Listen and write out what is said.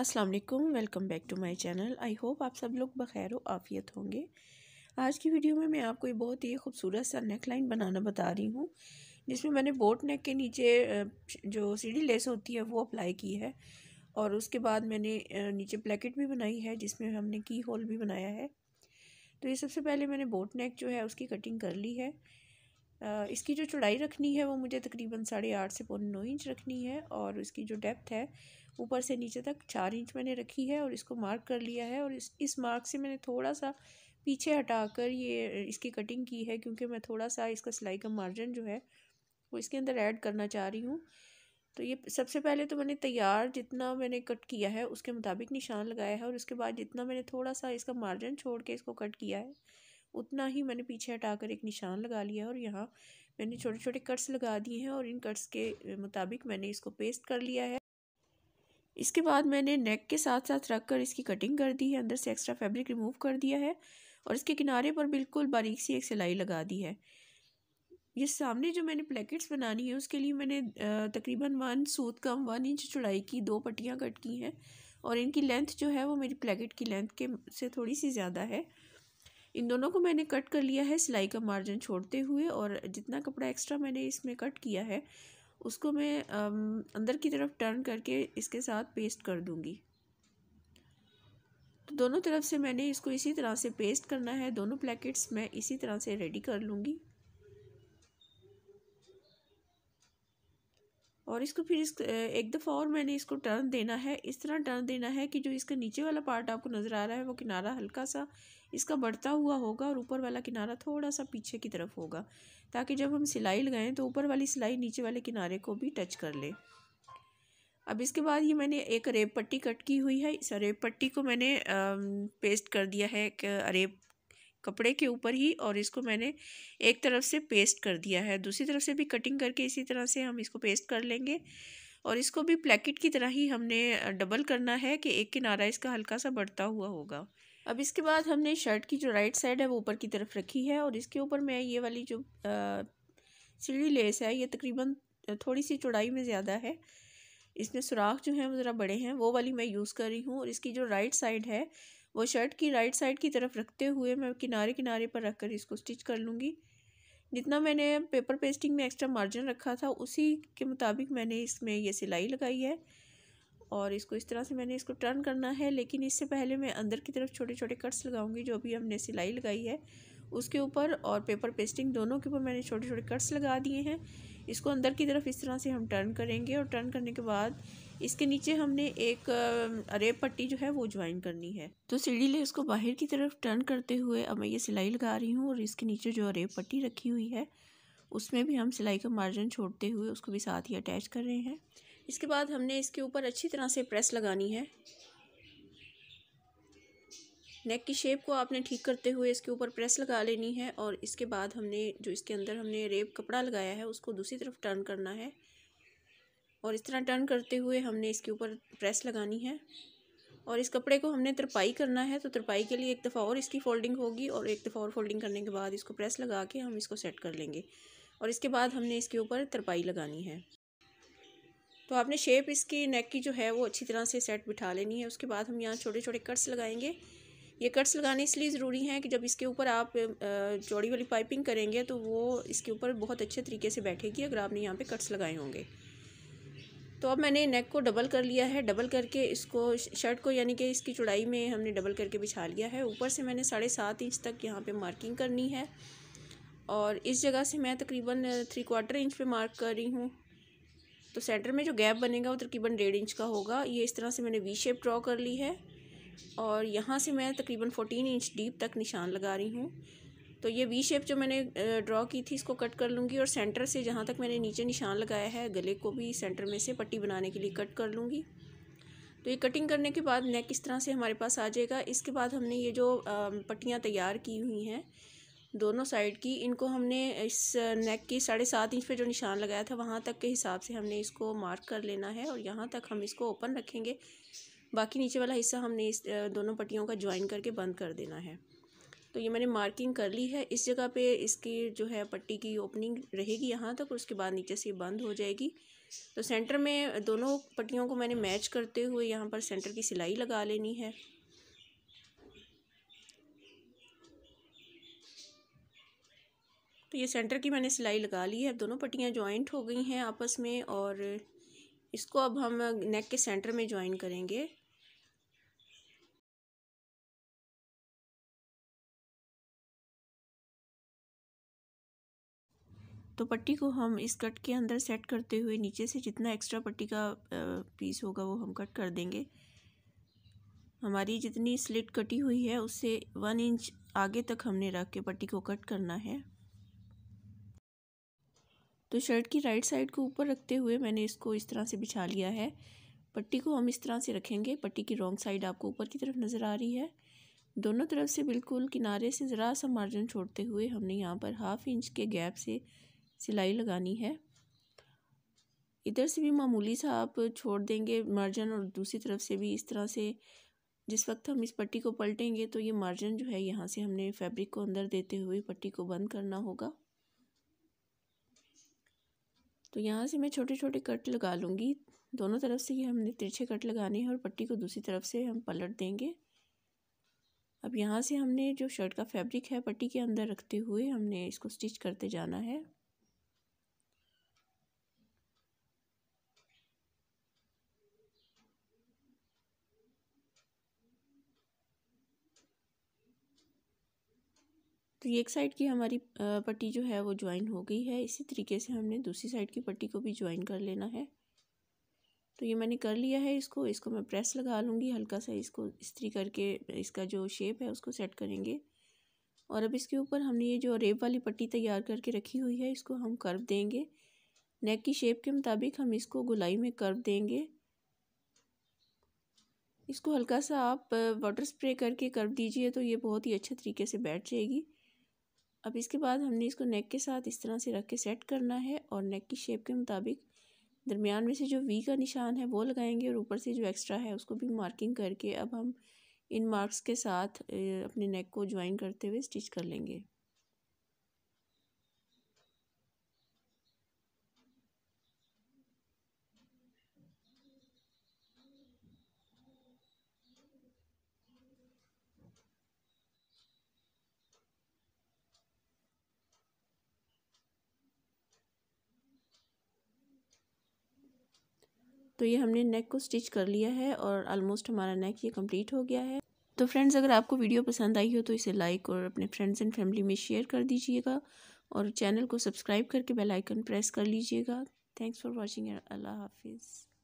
अस्सलाम वालेकुम welcome back to my channel I hope आप सब लोग बखैर व आफ़ियत होंगे आज की वीडियो में मैं आपको ये बहुत ही खूबसूरत सा नेक लाइन बनाना बता रही हूँ जिसमें मैंने बोट नेक के नीचे जो सीढ़ी लेस होती है वो अप्लाई की है और उसके बाद मैंने नीचे प्लेकेट भी बनाई है जिसमें हमने की होल भी बनाया है तो ये सबसे पहले मैंने बोट नेक जो है उसकी कटिंग कर ली है इसकी जो चौड़ाई रखनी है वो मुझे तकरीबन साढ़े आठ से पौने नौ इंच रखनी है और इसकी जो डेप्थ है ऊपर से नीचे तक चार इंच मैंने रखी है और इसको मार्क कर लिया है और इस इस मार्क से मैंने थोड़ा सा पीछे हटाकर ये इसकी कटिंग की है क्योंकि मैं थोड़ा सा इसका सिलाई का मार्जिन जो है वो इसके अंदर ऐड करना चाह रही हूँ तो ये सबसे पहले तो मैंने तैयार जितना मैंने कट किया है उसके मुताबिक निशान लगाया है और उसके बाद जितना मैंने थोड़ा सा इसका मार्जिन छोड़ के इसको कट किया है उतना ही मैंने पीछे हटाकर एक निशान लगा लिया है और यहाँ मैंने छोटे छोटे कट्स लगा दिए हैं और इन कट्स के मुताबिक मैंने इसको पेस्ट कर लिया है इसके बाद मैंने नेक के साथ साथ रख कर इसकी कटिंग कर दी है अंदर से एक्स्ट्रा फैब्रिक रिमूव कर दिया है और इसके किनारे पर बिल्कुल बारीक सी एक सिलाई लगा दी है ये सामने जो मैंने प्लेकेट्स बनानी है उसके लिए मैंने तकरीबन वन सूत कम वन इंच चौड़ाई की दो पट्टियाँ कट की हैं और इनकी लेंथ जो है वो मेरी प्लेकेट की लेंथ के से थोड़ी सी ज़्यादा है इन दोनों को मैंने कट कर लिया है सिलाई का मार्जिन छोड़ते हुए और जितना कपड़ा एक्स्ट्रा मैंने इसमें कट किया है उसको मैं अंदर की तरफ टर्न करके इसके साथ पेस्ट कर दूँगी तो दोनों तरफ से मैंने इसको इसी तरह से पेस्ट करना है दोनों प्लेकेट्स मैं इसी तरह से रेडी कर लूँगी और इसको फिर इस एक दफ़ा और मैंने इसको टर्न देना है इस तरह टर्न देना है कि जो इसका नीचे वाला पार्ट आपको नज़र आ रहा है वो किनारा हल्का सा इसका बढ़ता हुआ होगा और ऊपर वाला किनारा थोड़ा सा पीछे की तरफ होगा ताकि जब हम सिलाई लगाएं तो ऊपर वाली सिलाई नीचे वाले किनारे को भी टच कर ले अब इसके बाद ये मैंने एक अरेब पट्टी कट की हुई है इस अरेब पट्टी को मैंने पेस्ट कर दिया है एक अरेब कपड़े के ऊपर ही और इसको मैंने एक तरफ से पेस्ट कर दिया है दूसरी तरफ से भी कटिंग करके इसी तरह से हम इसको पेस्ट कर लेंगे और इसको भी प्लेकेट की तरह ही हमने डबल करना है कि एक किनारा इसका हल्का सा बढ़ता हुआ होगा अब इसके बाद हमने शर्ट की जो राइट साइड है वो ऊपर की तरफ रखी है और इसके ऊपर मैं ये वाली जो सीढ़ी लेस है ये तकरीबन थोड़ी सी चौड़ाई में ज़्यादा है इसमें सुराख जो हैं वो ज़रा बड़े हैं वो वाली मैं यूज़ कर रही हूँ और इसकी जो राइट साइड है वो शर्ट की राइट साइड की तरफ रखते हुए मैं किनारे किनारे पर रख कर इसको स्टिच कर लूँगी जितना मैंने पेपर पेस्टिंग में एक्स्ट्रा मार्जिन रखा था उसी के मुताबिक मैंने इसमें यह सिलाई लगाई है और इसको इस तरह से मैंने इसको टर्न करना है लेकिन इससे पहले मैं अंदर की तरफ छोटे छोटे कट्स लगाऊंगी जो भी हमने सिलाई लगाई है उसके ऊपर और पेपर पेस्टिंग दोनों के ऊपर मैंने छोटे छोटे कट्स लगा दिए हैं इसको अंदर की तरफ इस तरह से हम टर्न करेंगे और टर्न करने के बाद इसके नीचे हमने एक अरेब पट्टी जो है वो ज्वाइन करनी है तो सीढ़ी ले इसको बाहर की तरफ टर्न करते हुए अब मैं ये सिलाई लगा रही हूँ और इसके नीचे जो अरेब पट्टी रखी हुई है उसमें भी हम सिलाई का मार्जिन छोड़ते हुए उसको भी साथ ही अटैच कर रहे हैं इसके बाद हमने इसके ऊपर अच्छी तरह से प्रेस लगानी है नेक की शेप को आपने ठीक करते हुए इसके ऊपर प्रेस लगा लेनी है और इसके बाद हमने जो इसके अंदर हमने रेप कपड़ा लगाया है उसको दूसरी तरफ टर्न करना है और इस तरह टर्न करते हुए हमने इसके ऊपर प्रेस लगानी है और इस कपड़े को हमने तरपाई करना है तो तरपाई के लिए एक दफ़ा और इसकी फोल्डिंग होगी और एक दफ़ा और फोल्डिंग करने के बाद इसको प्रेस लगा के हम इसको सेट कर लेंगे और इसके बाद हमने इसके ऊपर तरपाई लगानी है तो आपने शेप इसकी नेक की जो है वो अच्छी तरह से सेट बिठा लेनी है उसके बाद हम यहाँ छोटे छोटे कट्स लगाएंगे ये कट्स लगाने इसलिए ज़रूरी हैं कि जब इसके ऊपर आप चौड़ी वाली पाइपिंग करेंगे तो वो इसके ऊपर बहुत अच्छे तरीके से बैठेगी अगर आपने यहाँ पे कट्स लगाए होंगे तो अब मैंने नेक को डबल कर लिया है डबल करके इसको शर्ट को यानी कि इसकी चौड़ाई में हमने डबल करके बिछा लिया है ऊपर से मैंने साढ़े सात इंच तक यहाँ पे मार्किंग करनी है और इस जगह से मैं तकरीबन थ्री क्वार्टर इंच पे मार्क कर रही हूँ तो सेंटर में जो गैप बनेगा वो तकरीबन डेढ़ इंच का होगा ये इस तरह से मैंने वी शेप ड्रॉ कर ली है और यहाँ से मैं तकरीबन फोर्टीन इंच डीप तक निशान लगा रही हूँ तो ये वी शेप जो मैंने ड्रॉ की थी इसको कट कर लूँगी और सेंटर से जहाँ तक मैंने नीचे निशान लगाया है गले को भी सेंटर में से पट्टी बनाने के लिए कट कर लूँगी तो ये कटिंग करने के बाद नेक इस तरह से हमारे पास आ जाएगा इसके बाद हमने ये जो पट्टियाँ तैयार की हुई हैं दोनों साइड की इनको हमने इस नेक की साढ़े सात इंच पे जो निशान लगाया था वहाँ तक के हिसाब से हमने इसको मार्क कर लेना है और यहाँ तक हम इसको ओपन रखेंगे बाकी नीचे वाला हिस्सा हमने इस दोनों पट्टियों का ज्वाइन करके बंद कर देना है तो ये मैंने मार्किंग कर ली है इस जगह पे इसकी जो है पट्टी की ओपनिंग रहेगी यहाँ तक और उसके बाद नीचे से बंद हो जाएगी तो सेंटर में दोनों पट्टियों को मैंने मैच करते हुए यहाँ पर सेंटर की सिलाई लगा लेनी है तो ये सेंटर की मैंने सिलाई लगा ली है अब दोनों पट्टियाँ ज्वाइंट हो गई हैं आपस में और इसको अब हम नेक के सेंटर में ज्वाइन करेंगे तो पट्टी को हम इस कट के अंदर सेट करते हुए नीचे से जितना एक्स्ट्रा पट्टी का पीस होगा वो हम कट कर देंगे हमारी जितनी स्लिट कटी हुई है उससे वन इंच आगे तक हमने रख के पट्टी को कट करना है तो शर्ट की राइट साइड को ऊपर रखते हुए मैंने इसको इस तरह से बिछा लिया है पट्टी को हम इस तरह से रखेंगे पट्टी की रॉन्ग साइड आपको ऊपर की तरफ नज़र आ रही है दोनों तरफ से बिल्कुल किनारे से ज़रा सा मार्जिन छोड़ते हुए हमने यहाँ पर हाफ इंच के गैप से सिलाई लगानी है इधर से भी मामूली सा आप छोड़ देंगे मार्जिन और दूसरी तरफ से भी इस तरह से जिस वक्त हम इस पट्टी को पलटेंगे तो ये मार्जिन जो है यहाँ से हमने फैब्रिक को अंदर देते हुए पट्टी को बंद करना होगा तो यहाँ से मैं छोटे छोटे कट लगा लूँगी दोनों तरफ से ये हमने तिरछे कट लगाने हैं और पट्टी को दूसरी तरफ से हम पलट देंगे अब यहाँ से हमने जो शर्ट का फैब्रिक है पट्टी के अंदर रखते हुए हमने इसको स्टिच करते जाना है तो एक साइड की हमारी पट्टी जो है वो ज्वाइन हो गई है इसी तरीके से हमने दूसरी साइड की पट्टी को भी ज्वाइन कर लेना है तो ये मैंने कर लिया है इसको इसको मैं प्रेस लगा लूँगी हल्का सा इसको इस्त्री करके इसका जो शेप है उसको सेट करेंगे और अब इसके ऊपर हमने ये जो रेब वाली पट्टी तैयार करके रखी हुई है इसको हम कर्व देंगे नेक की शेप के मुताबिक हम इसको गुलाई में कर्व देंगे इसको हल्का सा आप वाटर स्प्रे करके कर्व दीजिए तो ये बहुत ही अच्छे तरीके से बैठ जाएगी अब इसके बाद हमने इसको नेक के साथ इस तरह से रख के सेट करना है और नेक की शेप के मुताबिक दरमियान में से जो वी का निशान है वो लगाएंगे और ऊपर से जो एक्स्ट्रा है उसको भी मार्किंग करके अब हम इन मार्क्स के साथ अपने नेक को ज्वाइन करते हुए स्टिच कर लेंगे तो ये हमने नेक को स्टिच कर लिया है और आलमोस्ट हमारा नेक ये कंप्लीट हो गया है तो फ्रेंड्स अगर आपको वीडियो पसंद आई हो तो इसे लाइक और अपने फ्रेंड्स एंड फैमिली में शेयर कर दीजिएगा और चैनल को सब्सक्राइब करके बेल आइकन प्रेस कर लीजिएगा थैंक्स फॉर वॉचिंग अल्लाह हाफिज़